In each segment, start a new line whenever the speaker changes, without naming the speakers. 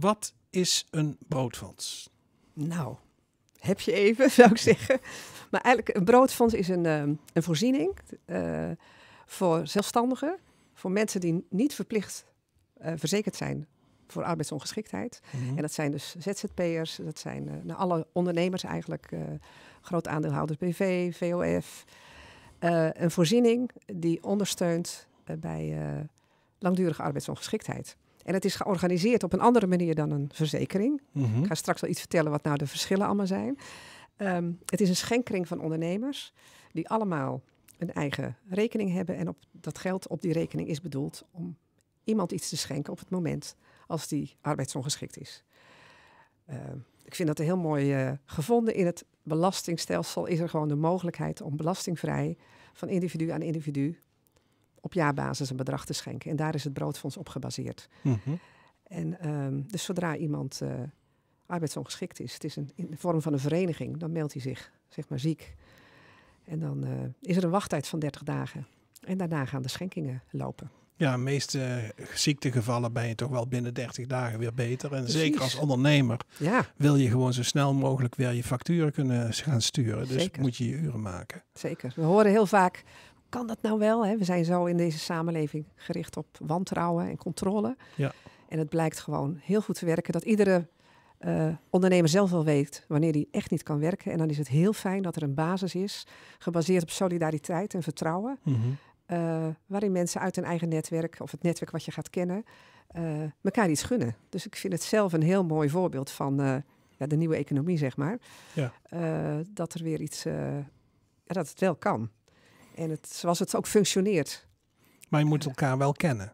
Wat is een broodfonds? Nou, heb je even, zou ik zeggen. Maar eigenlijk, een broodfonds is een, ehm, een voorziening eh, voor zelfstandigen, voor mensen die niet verplicht eh, verzekerd zijn voor arbeidsongeschiktheid. Mhm. En dat zijn dus ZZP'ers, dat zijn eh, nou, alle ondernemers eigenlijk, groot aandeelhouders BV, VOF. een voorziening die ondersteunt bij langdurige arbeidsongeschiktheid. En het is georganiseerd op een andere manier dan een verzekering. Mhm. Ik ga straks wel iets vertellen wat nou de verschillen allemaal zijn. Ehm, het is een schenkring van ondernemers die allemaal een eigen rekening hebben. En op dat geld op die rekening is bedoeld om iemand iets te schenken op het moment als die arbeidsongeschikt is. Ehm, ik vind dat heel mooi eh, gevonden. In het belastingstelsel is er gewoon de mogelijkheid om belastingvrij van individu aan individu op jaarbasis een bedrag te schenken. En daar is het broodfonds op gebaseerd. Mhm. En ehm, dus zodra iemand uh, arbeidsongeschikt is, het is een, in de vorm van een vereniging, dan meldt hij zich zeg maar ziek. En dan eh, is er een wachttijd van 30 dagen. En daarna gaan de schenkingen lopen.
Ja, de meeste ziektegevallen ben je toch wel binnen 30 dagen weer beter. En zeker als ondernemer ja. wil je gewoon zo snel mogelijk weer je facturen kunnen gaan sturen. Dus moet je je uren maken.
Zeker. We horen heel vaak kan dat nou wel? Hè? We zijn zo in deze samenleving gericht op wantrouwen en controle. Ja. En het blijkt gewoon heel goed te werken dat iedere eh, ondernemer zelf wel weet wanneer hij echt niet kan werken. En dan is het heel fijn dat er een basis is, gebaseerd op solidariteit en vertrouwen. Mhm. Eh, waarin mensen uit hun eigen netwerk of het netwerk wat je gaat kennen, eh, elkaar iets gunnen. Dus ik vind het zelf een heel mooi voorbeeld van ja, de nieuwe economie, zeg maar. Ja. dat er weer iets, dat het wel kan en het, zoals het ook functioneert.
Maar je moet elkaar wel kennen.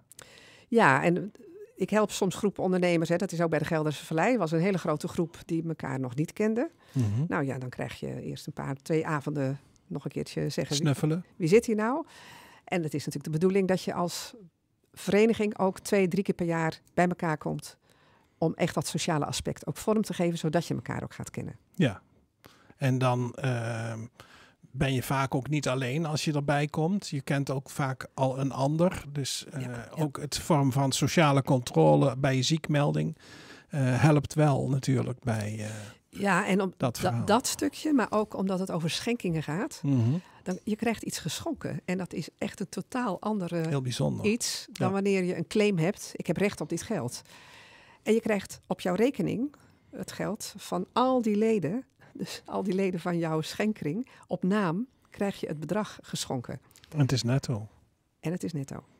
Ja, en ik help soms groepen ondernemers. Hè. Dat is ook bij de Gelderse Vallei. was een hele grote groep die elkaar nog niet kende. Mhm. Nou ja, dan krijg je eerst een paar, twee avonden nog een keertje zeggen. Snuffelen. Wie, zit hier nou? En het is natuurlijk de bedoeling dat je als vereniging ook twee, drie keer per jaar bij elkaar komt. Om echt dat sociale aspect ook vorm te geven, zodat je elkaar ook gaat kennen.
Ja, en dan... Ehm, ben je vaak ook niet alleen als je erbij komt. Je kent ook vaak al een ander. Dus eh, ook het vorm van sociale controle bij je ziekmelding eh, helpt wel natuurlijk bij. Eh,
ja, en om dat, dat, stukje, maar ook omdat het over schenkingen gaat. Mhm. dan, je krijgt iets geschonken. En dat is echt een totaal andere Heel bijzonder. iets dan wanneer je een claim hebt. Ik heb recht op dit geld. En je krijgt op jouw rekening het geld van al die leden dus al die leden van jouw schenkring, op naam krijg je het bedrag geschonken.
En het is netto.
En het is netto.